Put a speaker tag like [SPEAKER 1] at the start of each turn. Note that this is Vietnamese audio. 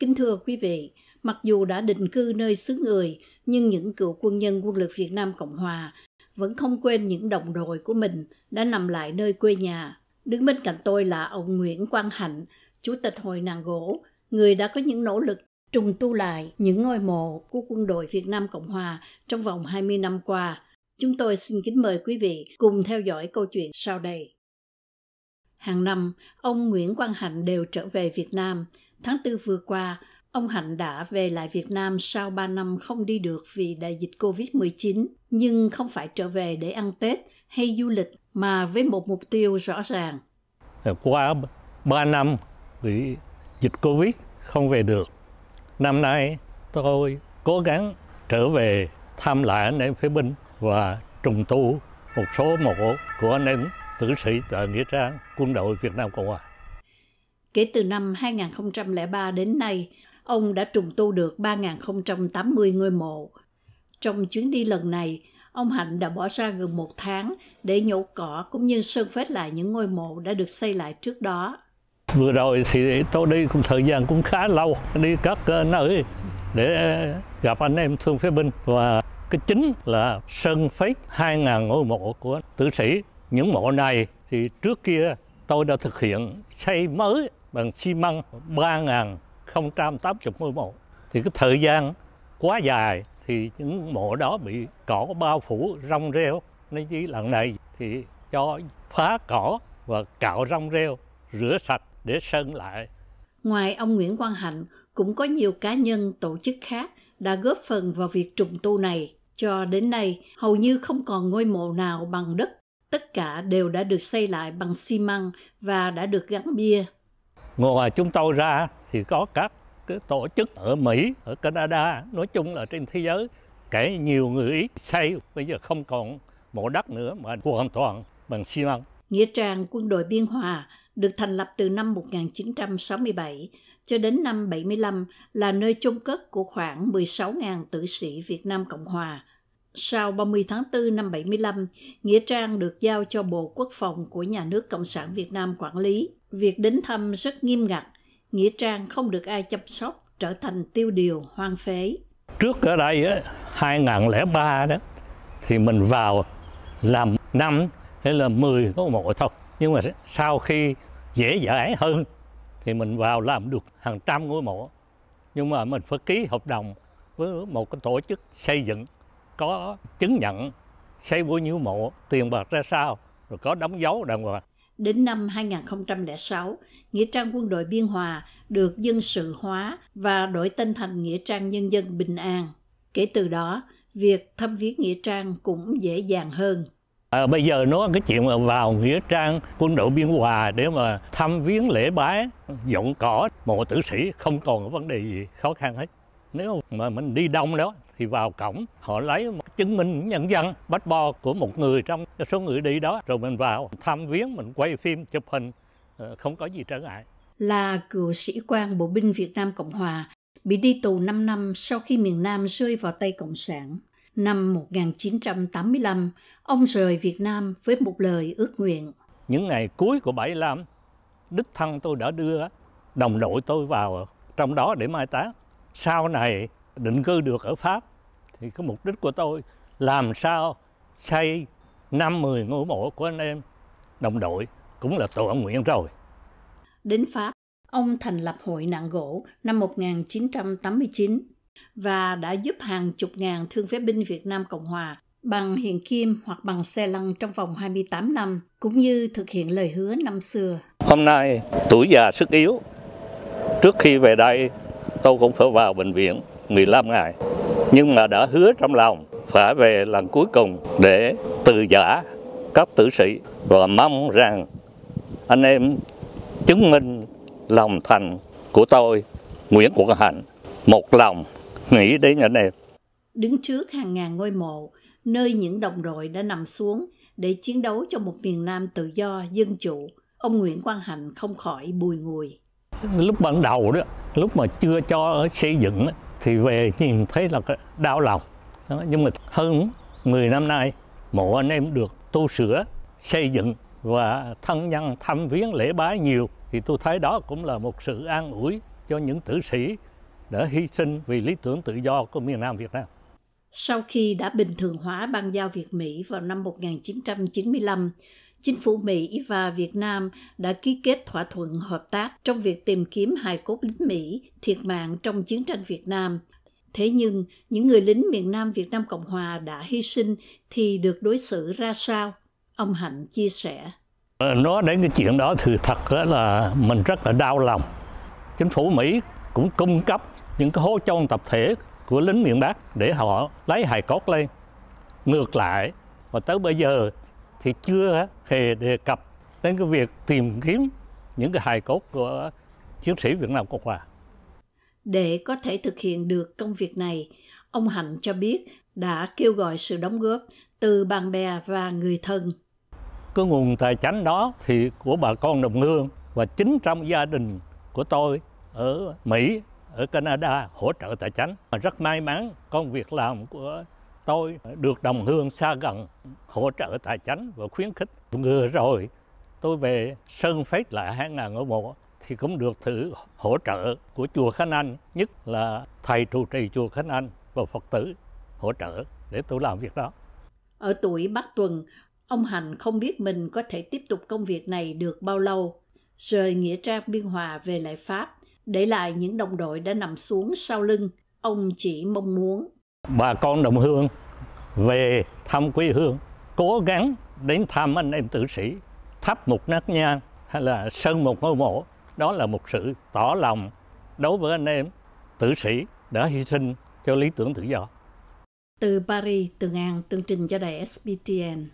[SPEAKER 1] Kính thưa quý vị, mặc dù đã định cư nơi xứ người, nhưng những cựu quân nhân quân lực Việt Nam Cộng Hòa vẫn không quên những đồng đội của mình đã nằm lại nơi quê nhà. Đứng bên cạnh tôi là ông Nguyễn Quang Hạnh, Chủ tịch Hội Nàng Gỗ, người đã có những nỗ lực trùng tu lại những ngôi mộ của quân đội Việt Nam Cộng Hòa trong vòng 20 năm qua. Chúng tôi xin kính mời quý vị cùng theo dõi câu chuyện sau đây. Hàng năm, ông Nguyễn Quang Hạnh đều trở về Việt Nam. Tháng 4 vừa qua, ông Hạnh đã về lại Việt Nam sau 3 năm không đi được vì đại dịch COVID-19, nhưng không phải trở về để ăn Tết hay du lịch mà với một mục tiêu rõ ràng.
[SPEAKER 2] Qua 3 năm bị dịch Covid không về được, năm nay tôi cố gắng trở về thăm lại anh em phía binh và trùng tu một số mộ của anh em tử sĩ tại Nghĩa Trang, quân đội Việt Nam Cộng Hòa.
[SPEAKER 1] Kể từ năm 2003 đến nay, ông đã trùng tu được 3.080 ngôi mộ. Trong chuyến đi lần này, ông Hạnh đã bỏ ra gần một tháng để nhổ cỏ cũng như sơn phết lại những ngôi mộ đã được xây lại trước đó.
[SPEAKER 2] Vừa rồi thì tôi đi cũng thời gian cũng khá lâu, đi các ờ, nơi để gặp anh em thương phế binh và cái chính là sơn phết 2.000 ngôi mộ của tử sĩ những mộ này thì trước kia tôi đã thực hiện xây mới bằng xi măng 3.080 ngôi mộ. Thì cái thời gian quá dài thì những mộ đó bị cỏ bao phủ rong rêu. Nên chỉ lần này thì cho phá cỏ và cạo rong rêu, rửa sạch để sơn lại.
[SPEAKER 1] Ngoài ông Nguyễn Quang Hạnh, cũng có nhiều cá nhân tổ chức khác đã góp phần vào việc trùng tu này. Cho đến nay, hầu như không còn ngôi mộ nào bằng đất tất cả đều đã được xây lại bằng xi măng và đã được gắn bia.
[SPEAKER 2] Ngoài chúng tôi ra thì có các cái tổ chức ở Mỹ, ở Canada, nói chung là trên thế giới, kể nhiều người ít xây, bây giờ không còn mộ đất nữa mà hoàn toàn bằng xi măng.
[SPEAKER 1] Nghĩa trang quân đội Biên Hòa được thành lập từ năm 1967 cho đến năm 75 là nơi chôn cất của khoảng 16.000 tử sĩ Việt Nam Cộng Hòa – sau 30 tháng 4 năm 75, Nghĩa Trang được giao cho Bộ Quốc phòng của nhà nước Cộng sản Việt Nam quản lý. Việc đến thăm rất nghiêm ngặt, Nghĩa Trang không được ai chăm sóc, trở thành tiêu điều hoang phế.
[SPEAKER 2] Trước ở đây, á, 2003 đó, thì mình vào làm năm hay là 10 có mộ thôi. Nhưng mà sau khi dễ dãi hơn thì mình vào làm được hàng trăm ngôi mộ. Nhưng mà mình phải ký hợp đồng với một cái tổ chức xây dựng có chứng nhận xây bao nhiêu mộ, tiền bạc ra sao, rồi có đóng dấu đàng hoàng.
[SPEAKER 1] Đến năm 2006, Nghĩa trang quân đội Biên Hòa được dân sự hóa và đổi tên thành Nghĩa trang Nhân dân Bình An. Kể từ đó, việc thăm viếng Nghĩa trang cũng dễ dàng hơn.
[SPEAKER 2] À, bây giờ nó cái chuyện mà vào nghĩa trang quân đội biên hòa để mà thăm viếng lễ bái dọn cỏ mộ tử sĩ không còn vấn đề gì khó khăn hết nếu mà mình đi đông đó thì vào cổng họ lấy một chứng minh nhân dân bách bo của một người trong số người đi đó rồi mình vào thăm viếng mình quay phim chụp hình ờ, không có gì trở ngại
[SPEAKER 1] là cựu sĩ quan bộ binh Việt Nam Cộng Hòa bị đi tù 5 năm sau khi miền Nam rơi vào tay Cộng sản. Năm 1985, ông rời Việt Nam với một lời ước nguyện.
[SPEAKER 2] Những ngày cuối của 75, Đức thân tôi đã đưa đồng đội tôi vào trong đó để mai táng. Sau này định cư được ở Pháp, thì cái mục đích của tôi làm sao xây năm mười ngôi mộ của anh em đồng đội cũng là tội nguyện rồi.
[SPEAKER 1] Đến Pháp, ông thành lập hội Nặng gỗ năm 1989 và đã giúp hàng chục ngàn thương phế binh Việt Nam Cộng Hòa bằng hiện kim hoặc bằng xe lăn trong vòng 28 năm, cũng như thực hiện lời hứa năm xưa.
[SPEAKER 2] Hôm nay, tuổi già sức yếu. Trước khi về đây, tôi cũng phải vào bệnh viện 15 ngày nhưng mà đã hứa trong lòng phải về lần cuối cùng để từ giả các tử sĩ và mong rằng anh em chứng minh lòng thành của tôi Nguyễn Quốc Hạnh một lòng nghĩ đến anh em.
[SPEAKER 1] Đứng trước hàng ngàn ngôi mộ, nơi những đồng đội đã nằm xuống để chiến đấu cho một miền Nam tự do, dân chủ, ông Nguyễn Quang Hạnh không khỏi bùi ngùi.
[SPEAKER 2] Lúc ban đầu đó, lúc mà chưa cho xây dựng thì về nhìn thấy là đau lòng đó. nhưng mà hơn 10 năm nay mộ anh em được tu sửa xây dựng và thân nhân thăm viếng lễ bái nhiều thì tôi thấy đó cũng là một sự an ủi cho những tử sĩ đã hy sinh vì lý tưởng tự do của miền Nam Việt Nam.
[SPEAKER 1] Sau khi đã bình thường hóa bang giao Việt Mỹ vào năm 1995, chính phủ Mỹ và Việt Nam đã ký kết thỏa thuận hợp tác trong việc tìm kiếm hài cốt lính Mỹ thiệt mạng trong chiến tranh Việt Nam. Thế nhưng, những người lính miền Nam Việt Nam Cộng Hòa đã hy sinh thì được đối xử ra sao? Ông Hạnh chia sẻ.
[SPEAKER 2] Ờ, nói đến cái chuyện đó thì thật là mình rất là đau lòng. Chính phủ Mỹ cũng cung cấp những cái hố chôn tập thể của lính miền Bắc để họ lấy hài cốt lên. Ngược lại, và tới bây giờ thì chưa hề đề cập đến cái việc tìm kiếm những cái hài cốt của chiến sĩ Việt Nam Cộng Hòa.
[SPEAKER 1] Để có thể thực hiện được công việc này, ông Hạnh cho biết đã kêu gọi sự đóng góp từ bạn bè và người thân.
[SPEAKER 2] Cái nguồn tài chánh đó thì của bà con đồng hương và chính trong gia đình của tôi ở Mỹ, ở Canada hỗ trợ tài chánh. Rất may mắn công việc làm của tôi được đồng hương xa gần hỗ trợ tài chính và khuyến khích. Vừa rồi tôi về Sơn Phết lại hai ngàn ngôi mộ thì cũng được thử hỗ trợ của chùa Khánh Anh, nhất là thầy trụ trì chùa Khánh Anh và Phật tử hỗ trợ để tôi làm việc đó.
[SPEAKER 1] Ở tuổi Bắc Tuần, ông Hành không biết mình có thể tiếp tục công việc này được bao lâu. Rời Nghĩa Trang Biên Hòa về lại Pháp, để lại những đồng đội đã nằm xuống sau lưng, ông chỉ mong muốn
[SPEAKER 2] bà con đồng hương về thăm quê hương cố gắng đến thăm anh em tử sĩ thắp một nát nhang hay là sơn một ngôi mộ đó là một sự tỏ lòng đối với anh em tử sĩ đã hy sinh cho lý tưởng tự do
[SPEAKER 1] từ Paris, Tường An, tương trình cho đài SBTN.